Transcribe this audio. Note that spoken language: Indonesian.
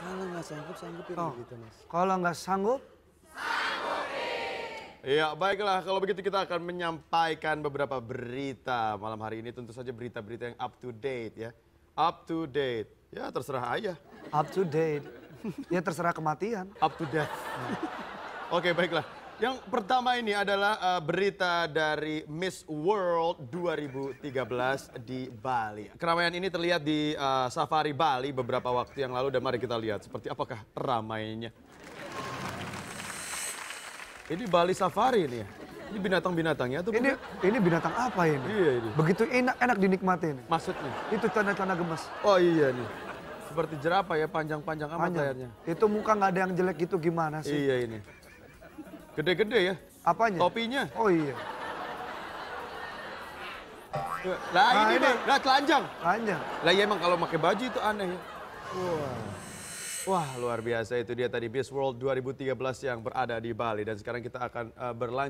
Kalau nggak sanggup, sanggupin oh. begitu, mas. Kalau nggak sanggup, Iya, baiklah. Kalau begitu kita akan menyampaikan beberapa berita malam hari ini. Tentu saja berita-berita yang up to date ya. Up to date. Ya, terserah ayah. Up to date. ya, terserah kematian. Up to death. Hmm. Oke, okay, baiklah. Yang pertama ini adalah uh, berita dari Miss World 2013 di Bali. Keramaian ini terlihat di uh, Safari Bali beberapa waktu yang lalu dan mari kita lihat seperti apakah ramainya. Ini Bali Safari ini ya. Ini binatang-binatangnya tuh. Ini bukan? ini binatang apa ini? Iya ini. Begitu enak enak dinikmati ini. Maksudnya? Itu tanda-tanda gemes. Oh iya nih. Seperti jerapah ya panjang-panjang amat layarnya. Itu muka nggak ada yang jelek gitu gimana sih? Iya ini. Gede-gede ya? Apanya? Topinya. Oh iya. Lah nah, ini, ini. lah telanjang. Telanjang. Lah ya emang kalau pakai baju itu aneh ya. Wah. Wah luar biasa itu dia tadi Beast World 2013 yang berada di Bali dan sekarang kita akan uh, berlanjut.